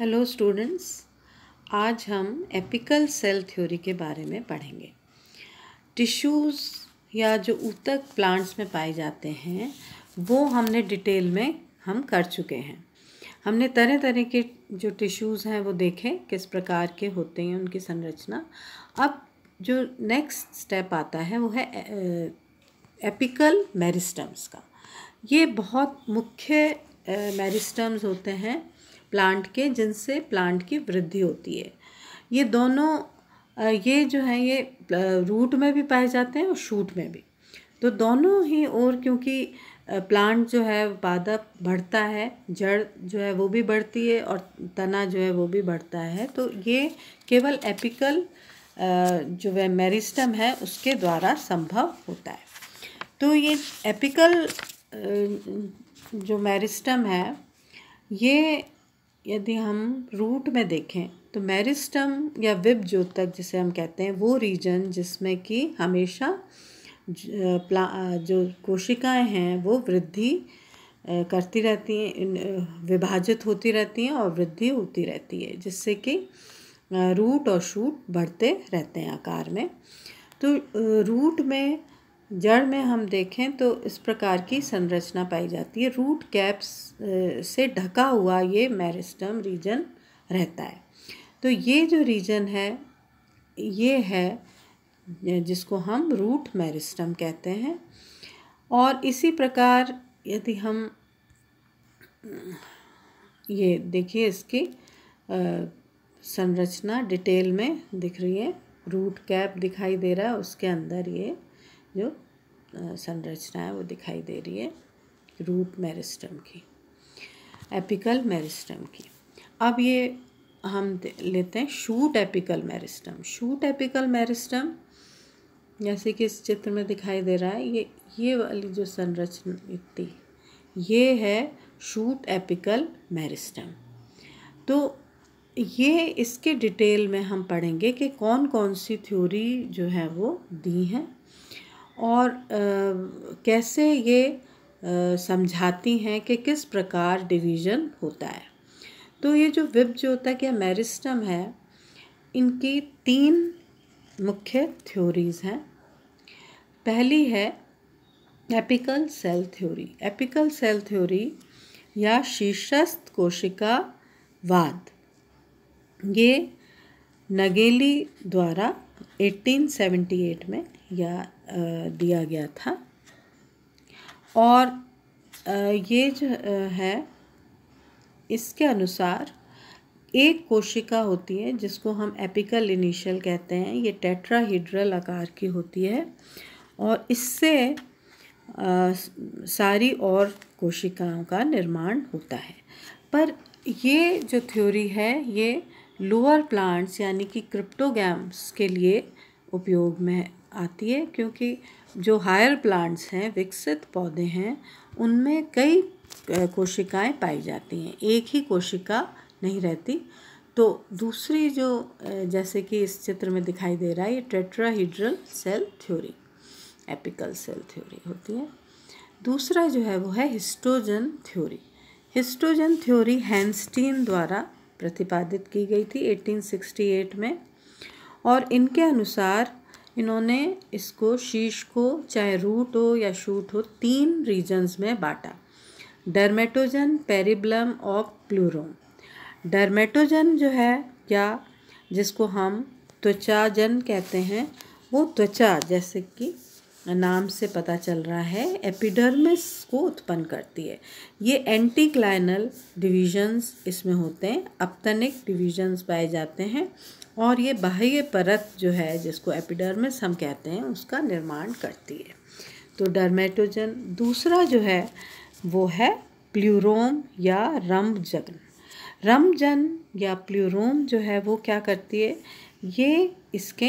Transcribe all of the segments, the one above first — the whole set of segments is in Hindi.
हेलो स्टूडेंट्स आज हम एपिकल सेल थ्योरी के बारे में पढ़ेंगे टिश्यूज़ या जो ऊतक प्लांट्स में पाए जाते हैं वो हमने डिटेल में हम कर चुके हैं हमने तरह तरह के जो टिश्यूज़ हैं वो देखें किस प्रकार के होते हैं उनकी संरचना अब जो नेक्स्ट स्टेप आता है वो है एपिकल मेरिस्टम्स का ये बहुत मुख्य मेरिस्टम्स होते हैं प्लांट के जिनसे प्लांट की वृद्धि होती है ये दोनों ये जो है ये रूट में भी पाए जाते हैं और शूट में भी तो दोनों ही और क्योंकि प्लांट जो है पादप बढ़ता है जड़ जो है वो भी बढ़ती है और तना जो है वो भी बढ़ता है तो ये केवल एपिकल जो है मेरिस्टम है उसके द्वारा संभव होता है तो ये एपिकल जो मेरिस्टम है ये यदि हम रूट में देखें तो मेरिस्टम या विब ज्योतक जिसे हम कहते हैं वो रीजन जिसमें कि हमेशा जो कोशिकाएं हैं वो वृद्धि करती रहती हैं विभाजित होती रहती हैं और वृद्धि होती रहती है जिससे कि रूट और शूट बढ़ते रहते हैं आकार में तो रूट में जड़ में हम देखें तो इस प्रकार की संरचना पाई जाती है रूट कैप्स से ढका हुआ ये मैरिस्टम रीजन रहता है तो ये जो रीजन है ये है जिसको हम रूट मैरिस्टम कहते हैं और इसी प्रकार यदि हम ये देखिए इसकी संरचना डिटेल में दिख रही है रूट कैप दिखाई दे रहा है उसके अंदर ये जो संरचना है वो दिखाई दे रही है रूट मेरिस्टम की एपिकल मेरिस्टम की अब ये हम लेते हैं shoot apical meristem shoot apical meristem जैसे कि इस चित्र में दिखाई दे रहा है ये ये वाली जो संरचना थी ये है शूट एपिकल मेरिस्टम तो ये इसके डिटेल में हम पढ़ेंगे कि कौन कौन सी थ्योरी जो है वो दी हैं और कैसे ये समझाती हैं कि किस प्रकार डिवीज़न होता है तो ये जो विप ज्योतक या मेरिस्टम है इनकी तीन मुख्य थ्योरीज़ हैं पहली है apical cell theory apical cell theory या शीर्षस्थ कोशिका वाद ये नगेली द्वारा 1878 में या दिया गया था और ये जो है इसके अनुसार एक कोशिका होती है जिसको हम एपिकल इनिशियल कहते हैं ये टेट्राहीड्रल आकार की होती है और इससे सारी और कोशिकाओं का निर्माण होता है पर ये जो थ्योरी है ये लोअर प्लांट्स यानी कि क्रिप्टोगैम्स के लिए उपयोग में आती है क्योंकि जो हायर प्लांट्स हैं विकसित पौधे हैं उनमें कई कोशिकाएं पाई जाती हैं एक ही कोशिका नहीं रहती तो दूसरी जो जैसे कि इस चित्र में दिखाई दे रहा है ये tetrahedral cell theory apical cell theory होती है दूसरा जो है वो है histogen theory histogen theory Hanstein द्वारा प्रतिपादित की गई थी 1868 में और इनके अनुसार इन्होंने इसको शीश को चाहे रूट हो या शूट हो तीन रीजन्स में बांटा डर्मेटोजन पेरिब्लम और प्लूरोम डर्मेटोजन जो है या जिसको हम त्वचाजन कहते हैं वो त्वचा जैसे कि नाम से पता चल रहा है एपिडर्मिस को उत्पन्न करती है ये एंटीक्लाइनल डिवीजन्स इसमें होते हैं अपतनिक डिवीजन्स पाए जाते हैं और ये बाह्य परत जो है जिसको एपिडर्मिस हम कहते हैं उसका निर्माण करती है तो डर्मेटोजन दूसरा जो है वो है प्ल्यूरोम या रम्बजन रमजन या प्ल्यूरोम जो है वो क्या करती है ये इसके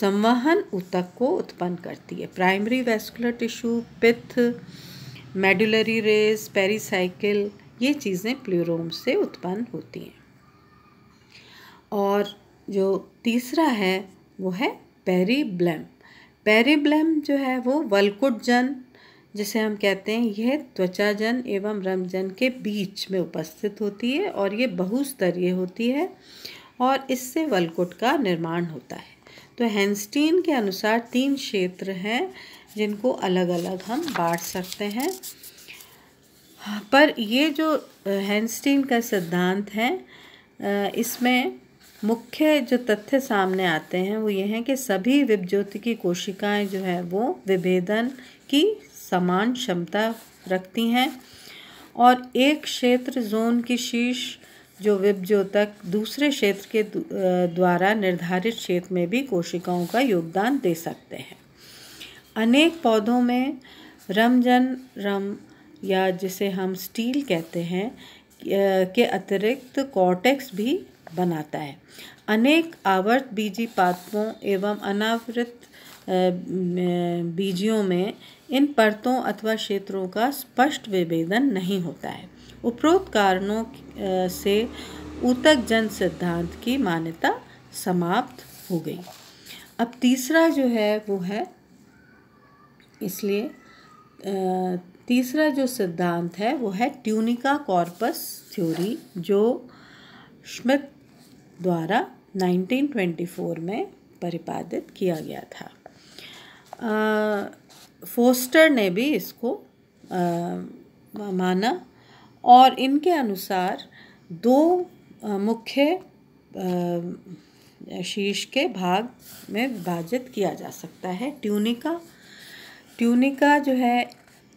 संवहन ऊतक को उत्पन्न करती है primary vascular tissue pith medullary rays pericycle ये चीज़ें प्लूरोम से उत्पन्न होती हैं और जो तीसरा है वो है पेरीब्लम पेरीब्लम जो है वो वलकुटजन जिसे हम कहते हैं यह त्वचाजन एवं रमजन के बीच में उपस्थित होती है और ये बहुस्तरीय होती है और इससे वलकुट का निर्माण होता है तो हैंस्टीन के अनुसार तीन क्षेत्र हैं जिनको अलग अलग हम बांट सकते हैं पर ये जो हैंस्टीन का सिद्धांत है इसमें मुख्य जो तथ्य सामने आते हैं वो ये हैं कि सभी विभज्योति की कोशिकाएं जो है वो विभेदन की समान क्षमता रखती हैं और एक क्षेत्र जोन की शीर्ष जो विभ दूसरे क्षेत्र के द्वारा निर्धारित क्षेत्र में भी कोशिकाओं का योगदान दे सकते हैं अनेक पौधों में रमजन रम या जिसे हम स्टील कहते हैं के अतिरिक्त कॉर्टेक्स भी बनाता है अनेक आवर्त बीजी पादपों एवं अनावृत बीजियों में इन परतों अथवा क्षेत्रों का स्पष्ट विभेदन नहीं होता है उपरोक्त कारणों से ऊतक जन सिद्धांत की मान्यता समाप्त हो गई अब तीसरा जो है वो है इसलिए तीसरा जो सिद्धांत है वो है ट्यूनिका कॉर्पस थ्योरी जो स्मिथ द्वारा 1924 में परिपादित किया गया था आ, फोस्टर ने भी इसको आ, माना और इनके अनुसार दो मुख्य शीर्ष के भाग में विभाजित किया जा सकता है ट्यूनिका ट्यूनिका जो है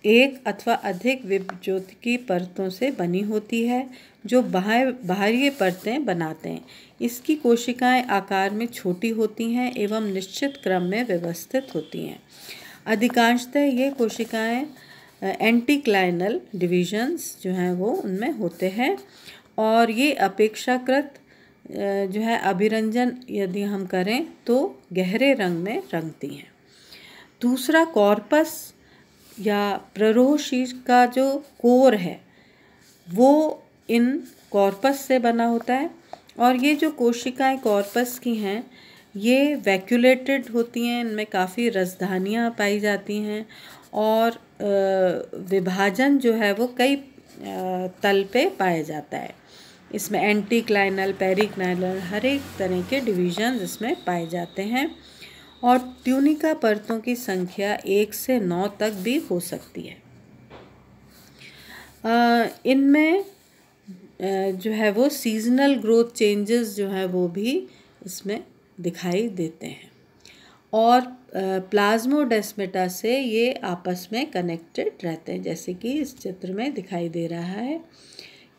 एक अथवा अधिक विभज्योत की परतों से बनी होती है जो बाहर बाहरी परतें बनाते हैं इसकी कोशिकाएं आकार में छोटी होती हैं एवं निश्चित क्रम में व्यवस्थित होती हैं अधिकांशतः ये कोशिकाएं एंटी क्लाइनल डिविजन्स जो हैं वो उनमें होते हैं और ये अपेक्षाकृत जो है अभिरंजन यदि हम करें तो गहरे रंग में रंगती हैं दूसरा कॉर्पस या प्ररोह शीश का जो कोर है वो इन कॉर्पस से बना होता है और ये जो कोशिकाएं कॉर्पस की हैं ये वैक्यूलेटेड होती हैं इनमें काफ़ी रसधानियाँ पाई जाती हैं और विभाजन जो है वो कई तल पे पाया जाता है इसमें एंटी क्लाइनल पेरिक्लाइनल हर एक तरह के डिवीजन इसमें पाए जाते हैं और ट्यूनिका परतों की संख्या एक से नौ तक भी हो सकती है इनमें जो है वो सीजनल ग्रोथ चेंजेस जो है वो भी इसमें दिखाई देते हैं और प्लाज्मोडेस्मेटा से ये आपस में कनेक्टेड रहते हैं जैसे कि इस चित्र में दिखाई दे रहा है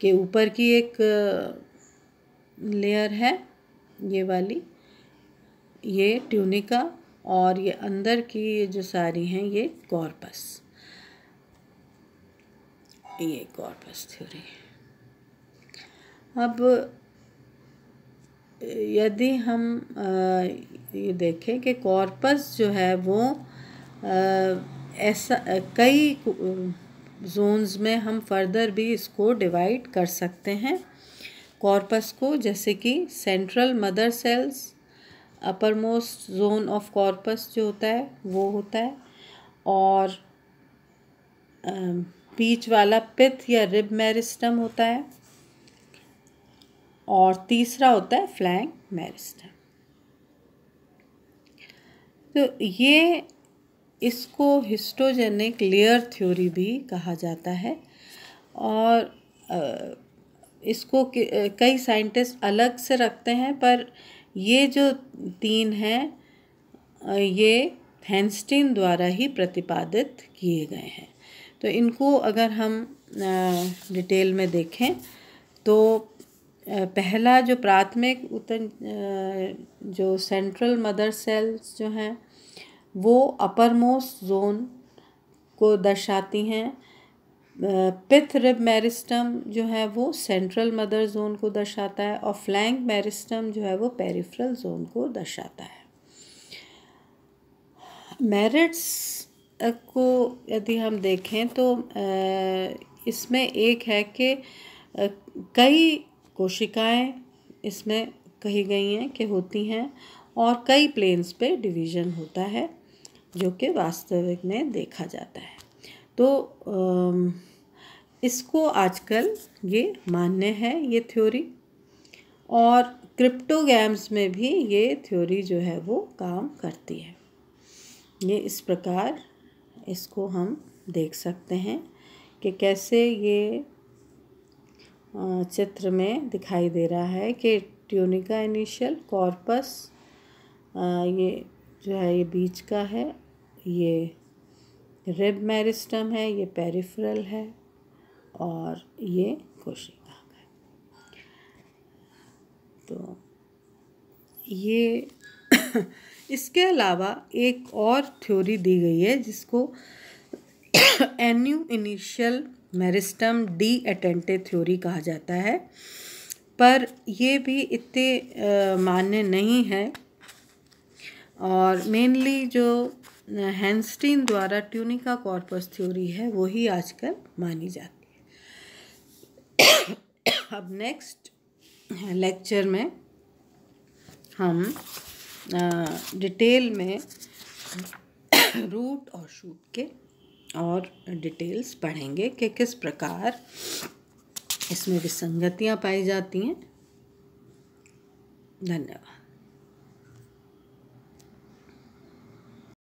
कि ऊपर की एक लेयर है ये वाली ये ट्यूनिका और ये अंदर की ये जो सारी हैं ये कॉर्पस ये कॉर्पस थ्योरी अब यदि हम ये देखें कि कॉर्पस जो है वो ऐसा कई जोन्स में हम फर्दर भी इसको डिवाइड कर सकते हैं कॉर्पस को जैसे कि central mother cells uppermost zone of corpus जो होता है वो होता है और बीच वाला पिथ या रिब मेरिस्टम होता है और तीसरा होता है फ्लैंक मेरिस्टम तो ये इसको हिस्टोजेनिक लेयर थ्योरी भी कहा जाता है और इसको कई साइंटिस्ट अलग से रखते हैं पर ये जो तीन हैं ये हैंस्टीन द्वारा ही प्रतिपादित किए गए हैं तो इनको अगर हम डिटेल में देखें तो पहला जो प्राथमिक उत्तर जो सेंट्रल मदर सेल्स जो हैं वो अपर मोस्ट जोन को दर्शाती हैं पिथ रिब मेरिस्टम जो है वो सेंट्रल मदर जोन को दर्शाता है और फ्लैंक मेरिस्टम जो है वो पेरिफ्रल जोन को दर्शाता है मेरिट्स को यदि हम देखें तो इसमें एक है कि कई कोशिकाएं इसमें कही गई हैं कि होती हैं और कई प्लेन्स पे डिवीज़न होता है जो कि वास्तविक में देखा जाता है तो इसको आजकल ये मान्य है ये थ्योरी और क्रिप्टोगैम्स में भी ये थ्योरी जो है वो काम करती है ये इस प्रकार इसको हम देख सकते हैं कि कैसे ये चित्र में दिखाई दे रहा है कि ट्यूनिका इनिशियल कॉर्पस ये जो है ये बीच का है ये रिब मैरिस्टम है ये पेरिफ्रल है और ये कोशिका है तो ये इसके अलावा एक और थ्योरी दी गई है जिसको एन्यू इनिशियल मेरिस्टम डी अटेंटिव थ्योरी कहा जाता है पर यह भी इतने मान्य नहीं है और मेनली जो हैंस्टीन द्वारा ट्यूनिका कॉर्पस थ्योरी है वही आजकल मानी जाती है अब नेक्स्ट लेक्चर में हम डिटेल में रूट और शूट के और डिटेल्स पढ़ेंगे कि किस प्रकार इसमें विसंगतियाँ पाई जाती हैं धन्यवाद